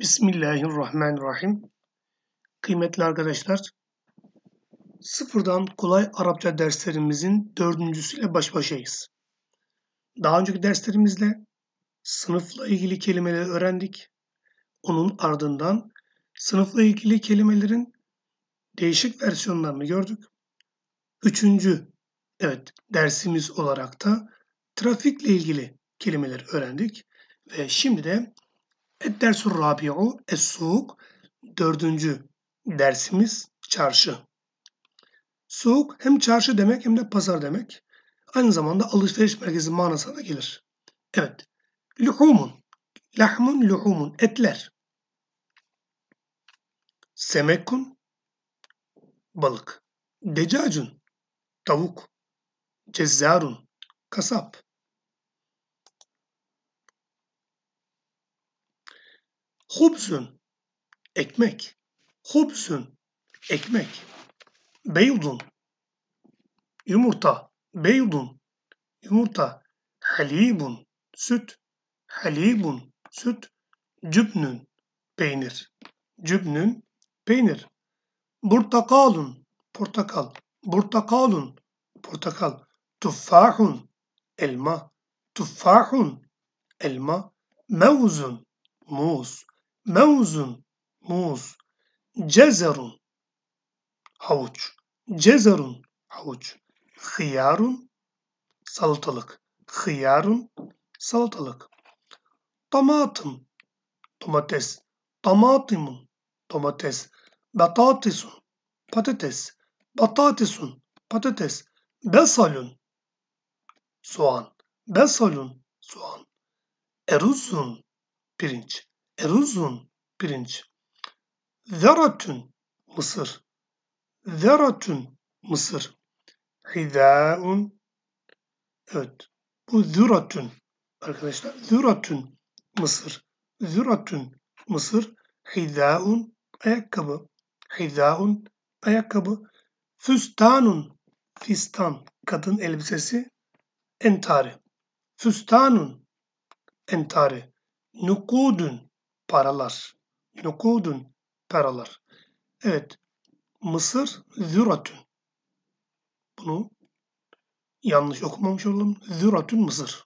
Bismillahirrahmanirrahim. Kıymetli arkadaşlar, sıfırdan kolay Arapça derslerimizin dördüncüsüyle baş başayız. Daha önceki derslerimizde sınıfla ilgili kelimeleri öğrendik. Onun ardından sınıfla ilgili kelimelerin değişik versiyonlarını gördük. Üçüncü, evet dersimiz olarak da trafikle ilgili kelimeleri öğrendik. Ve şimdi de Eddersur Rabi'u Es-Suğuk dördüncü dersimiz çarşı. Suğuk hem çarşı demek hem de pazar demek. Aynı zamanda alışveriş merkezi manasına da gelir. Evet. Luhumun. Lahmun luhumun. Etler. Semekun. Balık. Decacun. Tavuk. Cezzarun. Kasap. Hubsun ekmek. hubsun ekmek. Beyudun, yumurta. Beyudun, yumurta. Halibun, süt. Halibun, süt. Cübnün, peynir. Cübnün, peynir. Burtakalun, portakal. Burtakalun, portakal. Tuffahun, elma. Tuffahun, elma. Mevzun, muz. Mevzun, muz. Cezerun, havuç. Cezerun, havuç. Hıyarun, salatalık. Hıyarun, salatalık. Tamatın, domates. Tamatimun, domates. Batatisun, patates. Batatisun, patates. Besalun, soğan. Besalun, soğan. Eruzun, pirinç. Eruzun pirinç. Zeratun mısır. Zeratun mısır. Hidaun evet bu züratun arkadaşlar züratun mısır. Züratun mısır. Hidaun ayakkabı. Hidaun ayakkabı. Füstanun fistan kadın elbisesi. Entari. Füstanun entari. Nukudun paralar. Nukudun paralar. Evet. Mısır Züratun. Bunu yanlış okumamış olalım. Züratun Mısır.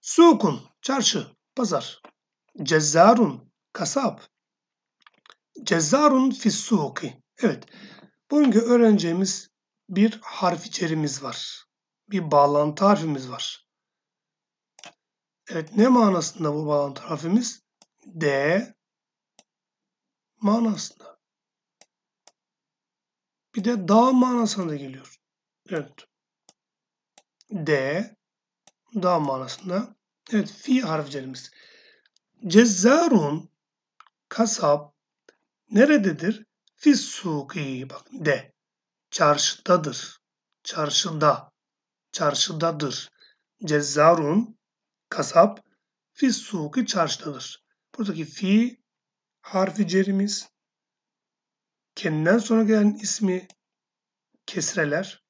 Sukun çarşı, pazar. Cezzarun kasap. Cezzarun fissuki. Evet. Bugünkü öğreneceğimiz bir harf içerimiz var. Bir bağlantı harfimiz var. Evet ne manasında bu bağlantı harfimiz? D manasında. Bir de dağ manasında geliyor. Evet. D dağ manasında. Evet fi harflerimiz. Cezzarun kasap nerededir? Fi suki. Bak de. Çarşıdadır. Çarşıda. Çarşıdadır. Cezzarun kasap fi suki çarşıdadır. Buradaki fi harfi cerimiz kendinden sonra gelen ismi kesreler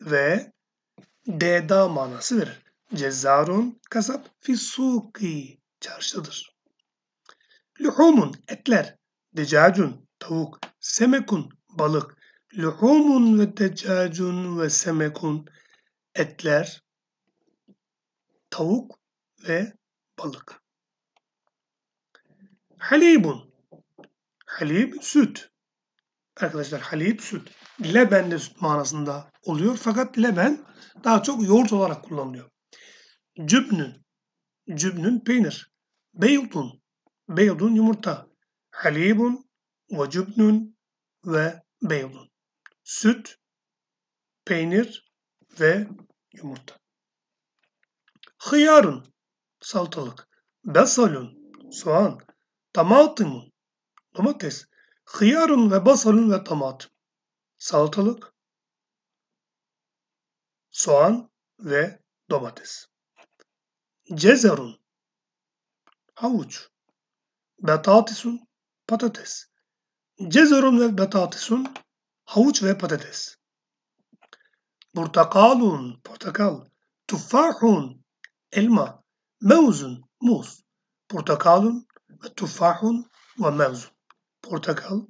ve deda manası verir. Cezarun kasap fi suki çarşıdadır. Luhumun etler, decacun tavuk, semekun balık, luhumun ve decacun ve semekun etler, tavuk ve balık. Halibun. Halib süt. Arkadaşlar halib süt. Leben de süt manasında oluyor. Fakat leben daha çok yoğurt olarak kullanılıyor. Cübnün. Cübnün peynir. Beyutun. Beyutun yumurta. Halibun ve cübnün ve beyutun. Süt, peynir ve yumurta hıyarın, salatalık, besalun, soğan, tamatın, domates, hıyarun ve basalın ve tamat, salatalık, soğan ve domates. Cezerun, havuç, betatisun, patates. Cezerun ve betatisun, havuç ve patates. Portakalun, portakal, tufahun, elma, mevzun, muz, portakalun ve tufahun ve mevzun. Portakal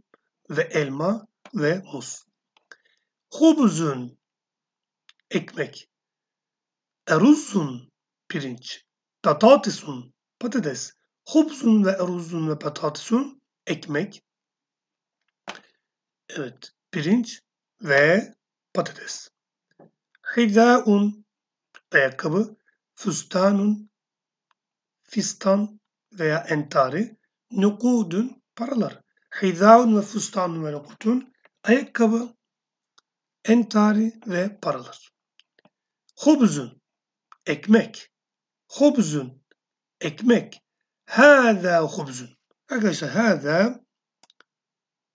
ve elma ve muz. Hubuzun, ekmek. Eruzun, pirinç. Tatatisun, patates. Hubzun ve eruzun ve patatisun, ekmek. Evet, pirinç ve patates. Hidaun, ayakkabı fustanun, fistan veya entari, nukudun, paralar. Hizaun ve fustanun ve nukudun, ayakkabı, entari ve paralar. Hubzun, ekmek. Hubzun, ekmek. Hâzâ hubzun. Arkadaşlar hâzâ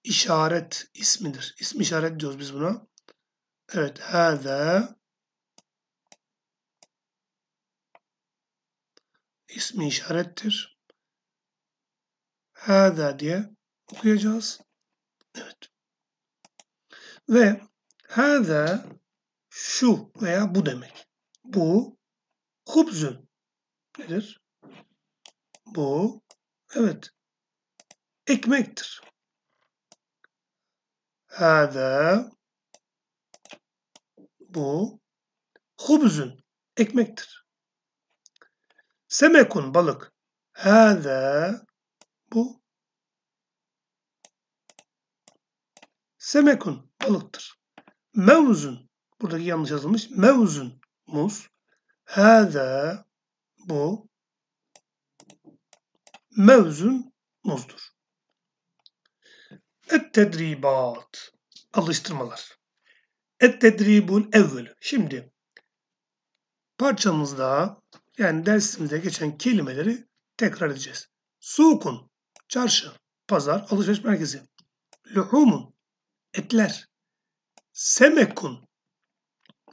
işaret ismidir. İsmi işaret diyoruz biz buna. Evet hâzâ ismi işarettir. Hâdâ diye okuyacağız. Evet. Ve hâdâ şu veya bu demek. Bu hubzün nedir? Bu evet ekmektir. Hâdâ bu hubzün ekmektir. Semekun balık. Hâzâ bu. Semekun balıktır. Mevzun. Buradaki yanlış yazılmış. Mevzun. Muz. Hâzâ bu. Mevzun muzdur. Et tedribat. Alıştırmalar. Et tedribul evvel. Şimdi parçamızda yani dersimizde geçen kelimeleri tekrar edeceğiz. Sukun, çarşı, pazar, alışveriş merkezi. Luhumun, etler. Semekun,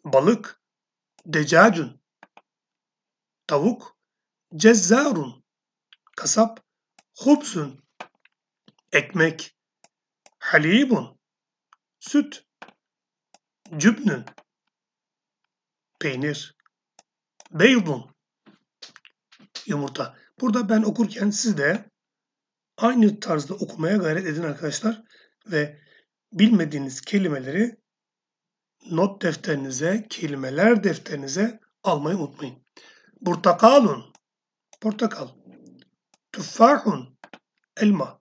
balık. Decacun, tavuk. Cezzarun, kasap. Hubsun, ekmek. Halibun, süt. Cübnün, peynir. Beydun, yumurta. Burada ben okurken siz de aynı tarzda okumaya gayret edin arkadaşlar. Ve bilmediğiniz kelimeleri not defterinize, kelimeler defterinize almayı unutmayın. Portakalun, portakal. Tüffahun, elma.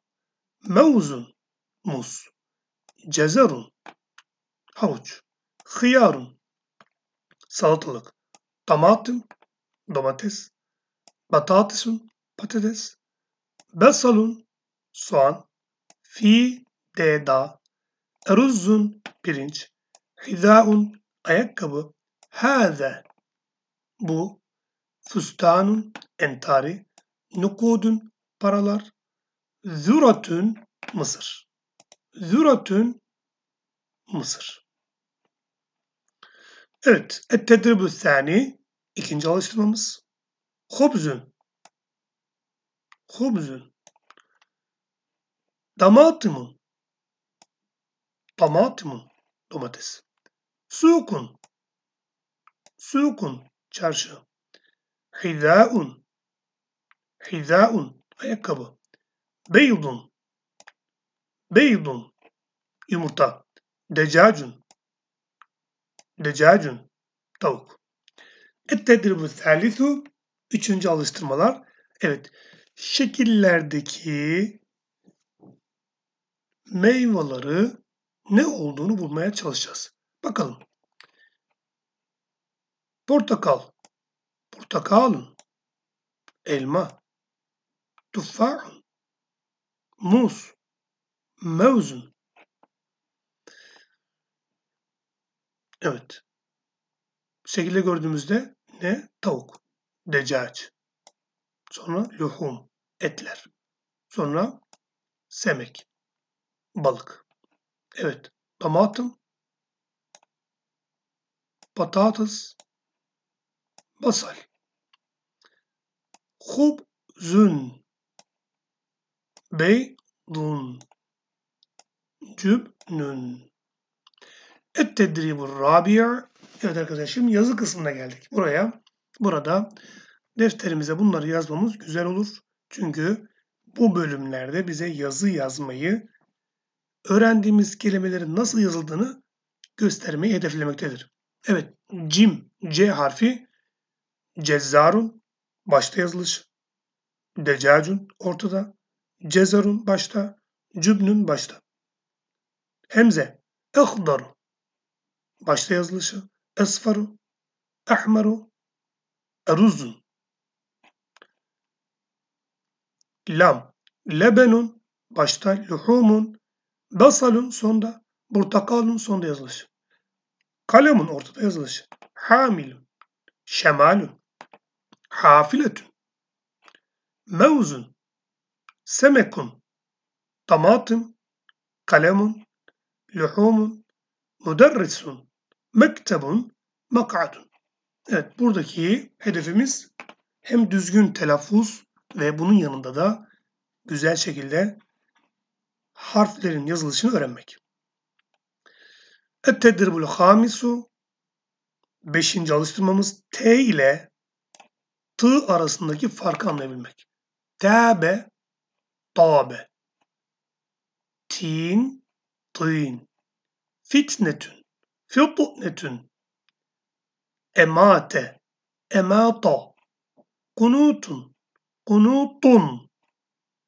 Mevzun, muz. Cezerun, havuç. Hıyarun, salatalık. Tamatım, domates. Batatisun patates. Besalun soğan. Fi de da. Eruzzun pirinç. hizaun ayakkabı. Hâze bu. Fustanun entari. Nukudun paralar. zuratun Mısır. Zuratun Mısır. Evet. Et-tedribü sani. ikinci alıştırmamız. Хобзы. Хобзы. Доматы mı? Domates. Sukun. Sukun. Çarşı. Hidaun. Hidaun. Ayakkabı. Beydun. Beydun. Yumurta. Decacun. Decacun. Tavuk. Ettedir bu thalithu Üçüncü alıştırmalar. Evet. Şekillerdeki meyveleri ne olduğunu bulmaya çalışacağız. Bakalım. Portakal. Portakalın. Elma. Tuffaun. Muz. Mevzun. Evet. Bu şekilde gördüğümüzde ne? Tavuk decaç. Sonra luhum, etler. Sonra semek, balık. Evet, domatım, patates, basal. zün bey dun cüb nün. Et tedribur rabia. Evet arkadaşlar şimdi yazı kısmına geldik. Buraya Burada defterimize bunları yazmamız güzel olur. Çünkü bu bölümlerde bize yazı yazmayı, öğrendiğimiz kelimelerin nasıl yazıldığını göstermeyi hedeflemektedir. Evet, cim, C harfi, cezzarun, başta yazılış, decacun ortada, cezarun başta, cübnün başta. Hemze, ehdaru, başta yazılışı, esfaru, ahmaru, أرز Lam, lebenun başta luhumun basalun sonda portakalun sonda yazılışı. Kalemun ortada yazılışı. Hamilun şemalun hafiletun mevzun semekun tamatın kalemun luhumun müderrisun mektebun mak'adun Evet buradaki hedefimiz hem düzgün telaffuz ve bunun yanında da güzel şekilde harflerin yazılışını öğrenmek. Ettediribul hamisu Beşinci alıştırmamız T ile T arasındaki farkı anlayabilmek. Tabe, tabe. Tin, tin. Fitnetün, fitnetün emate, emata, kunutun, kunutun,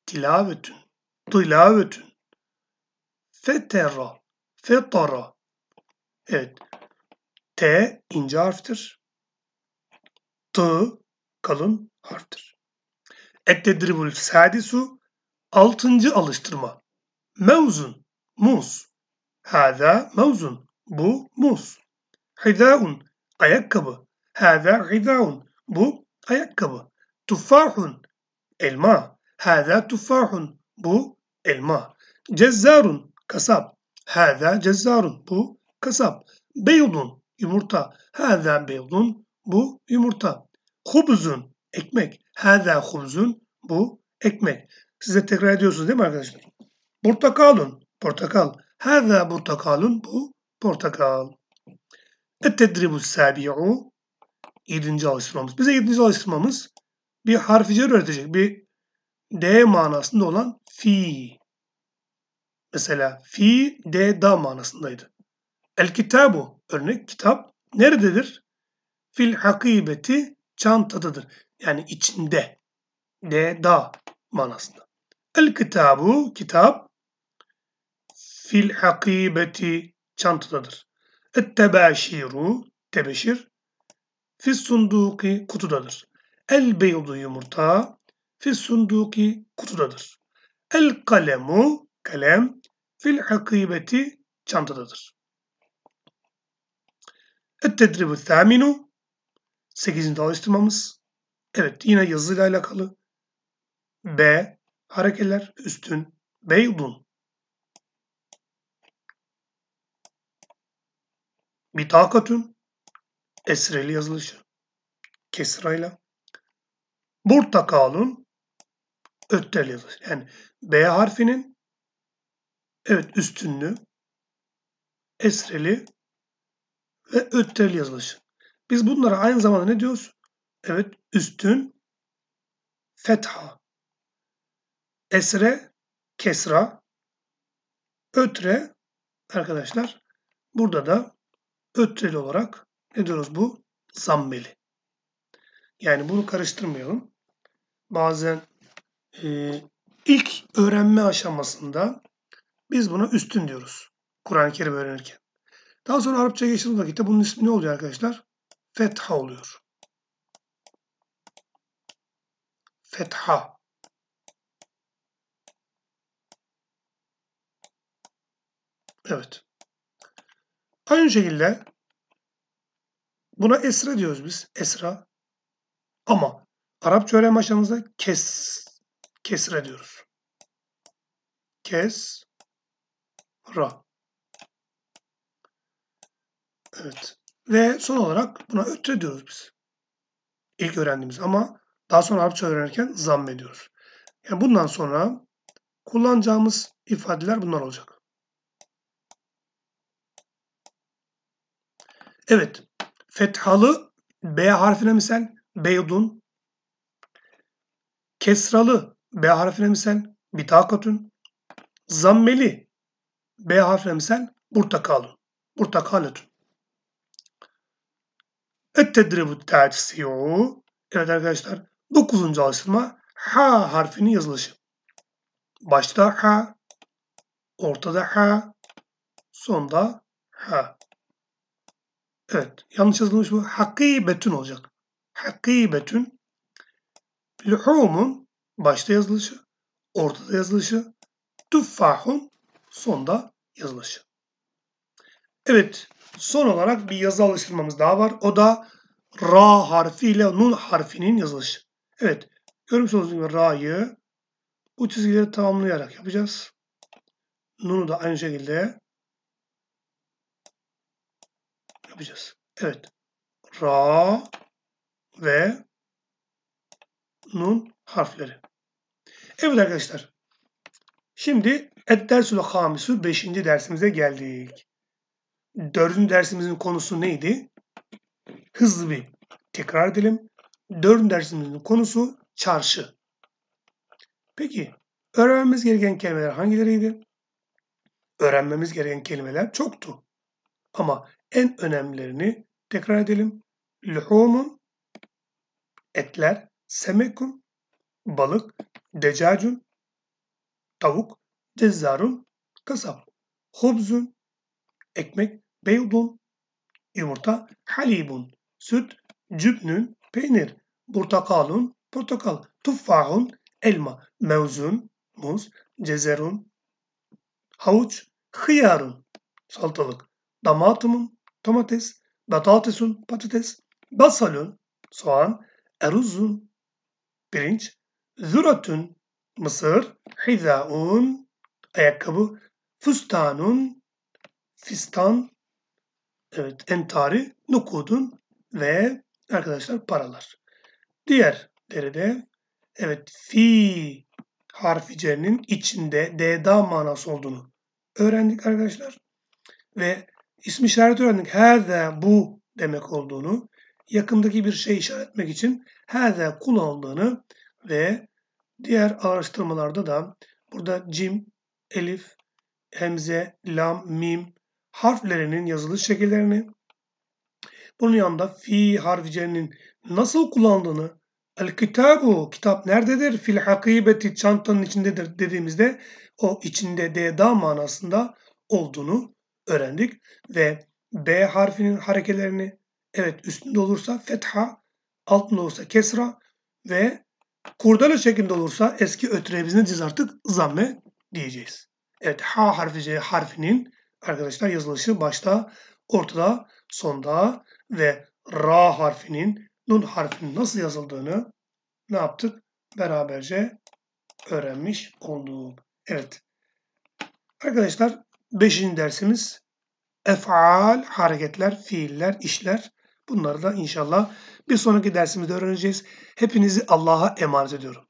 tilavetün, tilavetün, fetera, fetara. Evet, T ince harftir. T kalın harftir. Ettedribul sadisu, altıncı alıştırma. Mevzun, muz. Hada mevzun, bu muz. Hidâun, ayakkabı. Hâzâ gıdâun. Bu ayakkabı. Tuffahun. Elma. Hâzâ tuffahun. Bu elma. Cezzarun. Kasap. Hâzâ cezzarun. Bu kasap. Beyudun. Yumurta. Hâzâ beyudun. Bu yumurta. Hubzun. Ekmek. Hâzâ hubzun. Bu ekmek. Size tekrar ediyorsunuz değil mi arkadaşlar? Portakalun. Portakal. Hâzâ portakalun. Bu portakal. Ettedribus sabi'u yedinci alıştırmamız. Bize yedinci alıştırmamız bir harfi cer öğretecek. Bir D manasında olan fi. Mesela fi D da manasındaydı. El kitabu örnek kitap nerededir? Fil hakibeti çantadadır. Yani içinde. D da manasında. El kitabu kitap fil hakibeti çantadadır ettebeşiru tebeşir fis kutudadır. El beyudu yumurta fis kutudadır. El kalemu kalem fil akıbeti çantadadır. Et tedribu thaminu 8. alıştırmamız. Evet yine yazıyla alakalı. B harekeler üstün beydun Mitakatun esreli yazılışı. Kesrayla. Burtakalun öttel yazılışı. Yani B harfinin evet üstünlü esreli ve öttel yazılışı. Biz bunlara aynı zamanda ne diyoruz? Evet üstün fetha. Esre kesra. Ötre arkadaşlar burada da ötreli olarak ne diyoruz bu? Zammeli. Yani bunu karıştırmayalım. Bazen e, ilk öğrenme aşamasında biz buna üstün diyoruz. Kur'an-ı Kerim öğrenirken. Daha sonra Arapça geçtiğimiz vakitte bunun ismi ne oluyor arkadaşlar? Fetha oluyor. Fetha. Evet. Aynı şekilde buna esra diyoruz biz. Esra. Ama Arapça öğrenme aşamamızda kes, kesre diyoruz. Kes, ra. Evet. Ve son olarak buna ötre diyoruz biz. İlk öğrendiğimiz ama daha sonra Arapça öğrenirken ediyoruz Yani bundan sonra kullanacağımız ifadeler bunlar olacak. Evet. Fethalı B harfine misal beydun. Kesralı B harfine misal bitakatun. Zammeli B harfine misal burtakalun. Burtakaletun. Ettedribu tersiyu. Evet arkadaşlar. Dokuzuncu alıştırma. Ha harfinin yazılışı. Başta ha, ortada ha, sonda ha. Evet. Yanlış yazılmış bu. Hakibetün olacak. Hakibetün lühumun başta yazılışı, ortada yazılışı, tüffahun sonda yazılışı. Evet. Son olarak bir yazı alıştırmamız daha var. O da ra harfi ile nun harfinin yazılışı. Evet. Görmüş olduğunuz gibi ra'yı bu çizgileri tamamlayarak yapacağız. Nun'u da aynı şekilde yapacağız. Evet. Ra ve Nun harfleri. Evet arkadaşlar. Şimdi Eddersül Hamisü 5. dersimize geldik. 4. dersimizin konusu neydi? Hızlı bir tekrar edelim. 4. dersimizin konusu çarşı. Peki öğrenmemiz gereken kelimeler hangileriydi? Öğrenmemiz gereken kelimeler çoktu. Ama en önemlilerini tekrar edelim. Luhumun etler, semekun balık, decacun tavuk, cezzarun kasap, hubzun ekmek, beyudun yumurta, halibun süt, cübnün peynir, portakalun portakal, tuffahun elma, mevzun muz, cezerun havuç, hıyarun salatalık, Damatımın domates, batatesun patates, basalun soğan, eruzun pirinç, züratun mısır, hizaun ayakkabı, fustanun fistan, evet entari, nukudun ve arkadaşlar paralar. Diğerleri de evet fi harfi c'nin içinde dda manası olduğunu öğrendik arkadaşlar. Ve ismi işaret öğrendik. Herde bu demek olduğunu, yakındaki bir şey işaret etmek için herde kullanıldığını ve diğer araştırmalarda da burada cim, elif, hemze, lam, mim harflerinin yazılış şekillerini, bunun yanında fi harflerinin nasıl kullandığını, el kitabu, kitap nerededir? Fil hakibeti, çantanın içindedir dediğimizde o içinde de da manasında olduğunu öğrendik. Ve B harfinin harekelerini evet üstünde olursa fetha, altında olursa kesra ve kurdele şeklinde olursa eski ötreğimizde diz artık zamme diyeceğiz. Evet H harfi C harfinin arkadaşlar yazılışı başta, ortada, sonda ve Ra harfinin, Nun harfinin nasıl yazıldığını ne yaptık? Beraberce öğrenmiş olduk. Evet. Arkadaşlar Beşinci dersimiz efal, hareketler, fiiller, işler. Bunları da inşallah bir sonraki dersimizde öğreneceğiz. Hepinizi Allah'a emanet ediyorum.